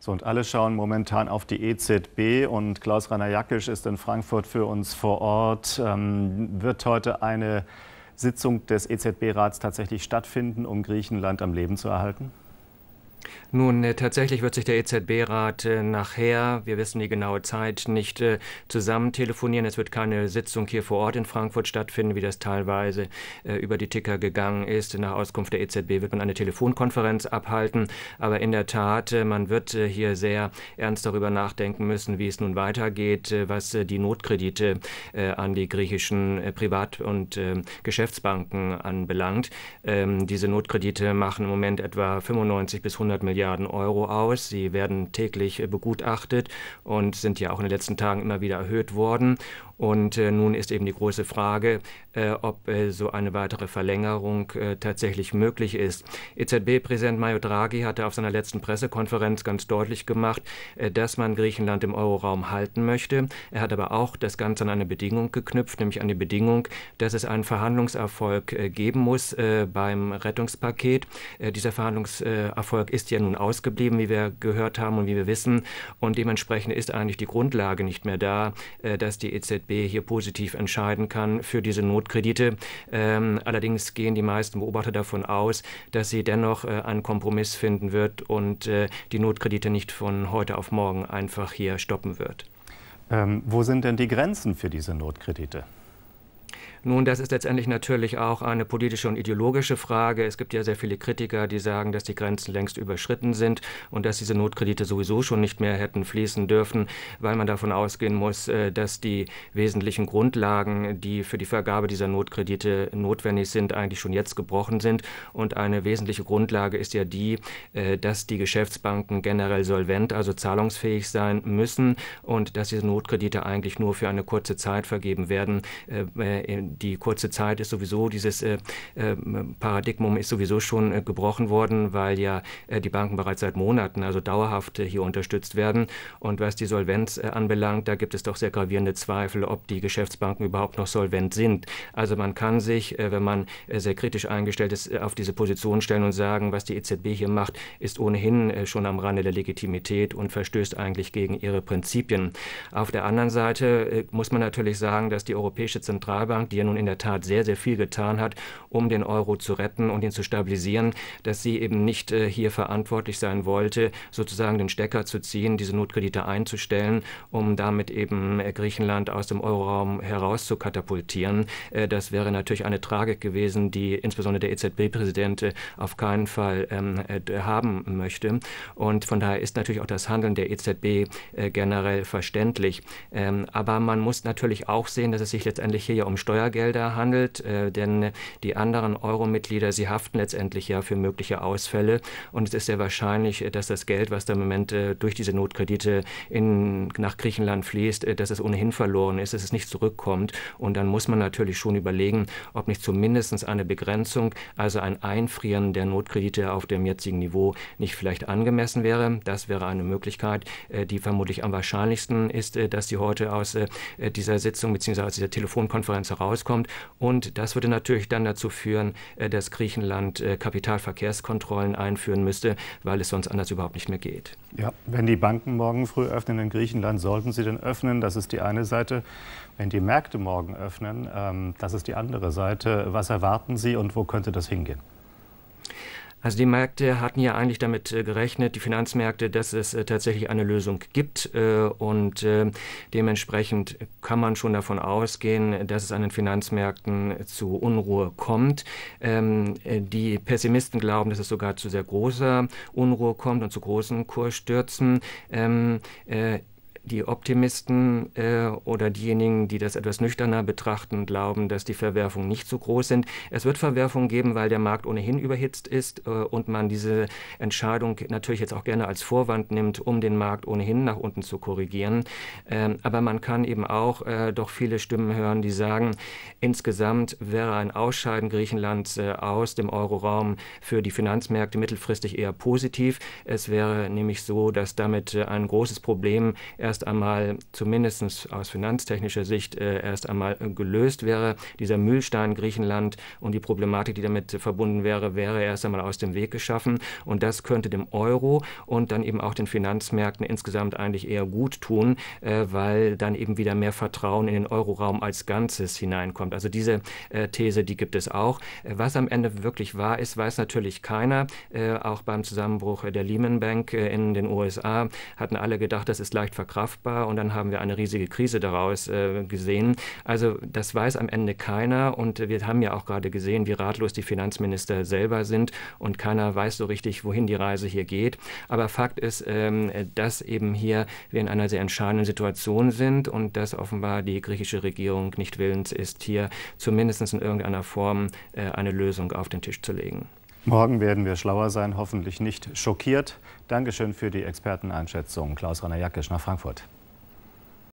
So, und alle schauen momentan auf die EZB und Klaus-Rainer Jakisch ist in Frankfurt für uns vor Ort. Ähm, wird heute eine Sitzung des EZB-Rats tatsächlich stattfinden, um Griechenland am Leben zu erhalten? Nun, äh, tatsächlich wird sich der EZB-Rat äh, nachher, wir wissen die genaue Zeit, nicht äh, zusammen telefonieren. Es wird keine Sitzung hier vor Ort in Frankfurt stattfinden, wie das teilweise äh, über die Ticker gegangen ist. Nach Auskunft der EZB wird man eine Telefonkonferenz abhalten. Aber in der Tat, man wird hier sehr ernst darüber nachdenken müssen, wie es nun weitergeht, was die Notkredite an die griechischen Privat- und Geschäftsbanken anbelangt. Ähm, diese Notkredite machen im Moment etwa 95 bis 100 100 Milliarden Euro aus. Sie werden täglich äh, begutachtet und sind ja auch in den letzten Tagen immer wieder erhöht worden. Und äh, nun ist eben die große Frage, äh, ob äh, so eine weitere Verlängerung äh, tatsächlich möglich ist. EZB-Präsident Mario Draghi hatte auf seiner letzten Pressekonferenz ganz deutlich gemacht, äh, dass man Griechenland im Euroraum halten möchte. Er hat aber auch das Ganze an eine Bedingung geknüpft, nämlich an die Bedingung, dass es einen Verhandlungserfolg äh, geben muss beim Rettungspaket. dieser Verhandlungserfolg ist ja nun ausgeblieben, wie wir gehört haben und wie wir wissen. Und dementsprechend ist eigentlich die Grundlage nicht mehr da, dass die EZB EZB hier positiv entscheiden kann für diese Notkredite. Ähm, allerdings gehen die meisten Beobachter davon aus, dass sie dennoch äh, einen Kompromiss finden wird und äh, die Notkredite nicht von heute auf morgen einfach hier stoppen wird. Ähm, wo sind denn die Grenzen für diese Notkredite? Nun, das ist letztendlich natürlich auch eine politische und ideologische Frage. Es gibt ja sehr viele Kritiker, die sagen, dass die Grenzen längst überschritten sind und dass diese Notkredite sowieso schon nicht mehr hätten fließen dürfen, weil man davon ausgehen muss, äh, dass die wesentlichen Grundlagen, die für die Vergabe dieser Notkredite notwendig sind, eigentlich schon jetzt gebrochen sind. Und eine wesentliche Grundlage ist ja die, äh, dass die Geschäftsbanken generell solvent, also zahlungsfähig sein müssen und dass diese Notkredite eigentlich nur für eine kurze Zeit vergeben werden, äh, die kurze Zeit ist sowieso, dieses äh, äh, Paradigmum ist sowieso schon äh, gebrochen worden, weil ja äh, die Banken bereits seit Monaten, also dauerhaft äh, hier unterstützt werden. Und was die Solvenz äh, anbelangt, da gibt es doch sehr gravierende Zweifel, ob die Geschäftsbanken überhaupt noch solvent sind. Also man kann sich, wenn man sehr kritisch eingestellt ist, auf diese Position stellen und sagen, was die EZB hier macht, ist ohnehin schon am Rande der Legitimität und verstößt eigentlich gegen ihre Prinzipien. Auf der anderen Seite muss man natürlich sagen, dass die Europäische Zentralbank, die ja nun in der Tat sehr, sehr viel getan hat, um den Euro zu retten und ihn zu stabilisieren, dass sie eben nicht äh, hier verantwortlich sein wollte, sozusagen den Stecker zu ziehen, diese Notkredite einzustellen, um damit eben äh, Griechenland aus dem Euroraum heraus zu katapultieren. Äh, das wäre natürlich eine Tragik gewesen, die insbesondere der EZB-Präsident äh, auf keinen Fall ähm, äh, haben möchte. Und von daher ist natürlich auch das Handeln der EZB generell verständlich. Ähm, aber man muss natürlich auch sehen, dass es sich letztendlich hier ja um Steuer Steuergelder handelt, äh, denn die anderen Euro-Mitglieder, sie haften letztendlich ja für mögliche Ausfälle und es ist sehr wahrscheinlich, äh, dass das Geld, was da im Moment äh, durch diese Notkredite in, nach Griechenland fließt, äh, dass es ohnehin verloren ist, dass es nicht zurückkommt und dann muss man natürlich schon überlegen, ob nicht zumindest eine Begrenzung, also ein Einfrieren der Notkredite auf dem jetzigen Niveau nicht vielleicht angemessen wäre. Das wäre eine Möglichkeit, äh, die vermutlich am wahrscheinlichsten ist, äh, dass sie heute aus dieser Sitzung bzw. aus dieser Telefonkonferenz heraus rauskommt. Und das würde natürlich dann dazu führen, äh, dass Griechenland äh, Kapitalverkehrskontrollen einführen müsste, weil es sonst anders überhaupt nicht mehr geht. Ja, wenn die Banken morgen früh öffnen in Griechenland, sollten sie denn öffnen? Das ist die eine Seite. Wenn die Märkte morgen öffnen, ähm, das ist die andere Seite. Was erwarten Sie und wo könnte das hingehen? Also die Märkte hatten ja eigentlich damit äh, gerechnet, die Finanzmärkte, dass es äh, tatsächlich eine Lösung gibt äh, und dementsprechend kann man schon davon ausgehen, dass es an den Finanzmärkten zu Unruhe kommt. Ähm, die Pessimisten glauben, dass es sogar zu sehr großer Unruhe kommt und zu großen Kursstürzen. Ähm, die Optimisten äh, oder diejenigen, die das etwas nüchterner betrachten, glauben, dass die Verwerfungen nicht so groß sind. Es wird Verwerfungen geben, weil der Markt ohnehin überhitzt ist äh, und man diese Entscheidung natürlich jetzt auch gerne als Vorwand nimmt, um den Markt ohnehin nach unten zu korrigieren. Ähm, aber man kann eben auch äh, doch viele Stimmen hören, die sagen, insgesamt wäre ein Ausscheiden Griechenlands äh, aus dem Euroraum für die Finanzmärkte mittelfristig eher positiv. Es wäre nämlich so, dass damit äh, ein großes Problem erst erst einmal, zumindest aus finanztechnischer Sicht, äh, erst einmal äh, gelöst wäre. Dieser Mühlstein Griechenland und die Problematik, die damit verbunden wäre, wäre erst einmal aus dem Weg geschaffen. Und das könnte dem Euro und dann eben auch den Finanzmärkten insgesamt eigentlich eher gut tun, äh, weil dann eben wieder mehr Vertrauen in den Euroraum als Ganzes hineinkommt. Also diese These, die gibt es auch. Was am Ende wirklich wahr ist, weiß natürlich keiner. Auch beim Zusammenbruch der Lehman Bank in den USA hatten alle gedacht, das ist leicht verkraftet schaffbar und dann haben wir eine riesige Krise daraus äh, gesehen. Also das weiß am Ende keiner und wir haben ja auch gerade gesehen, wie ratlos die Finanzminister selber sind und keiner weiß so richtig, wohin die Reise hier geht. Aber Fakt ist, ähm, dass eben hier wir in einer sehr entscheidenden Situation sind und dass offenbar die griechische Regierung nicht willens ist, hier zumindest in irgendeiner Form äh, eine Lösung auf den Tisch zu legen. Morgen werden wir schlauer sein, hoffentlich nicht schockiert. Dankeschön für die Experteneinschätzung. Klaus-Rainer Jackisch nach Frankfurt.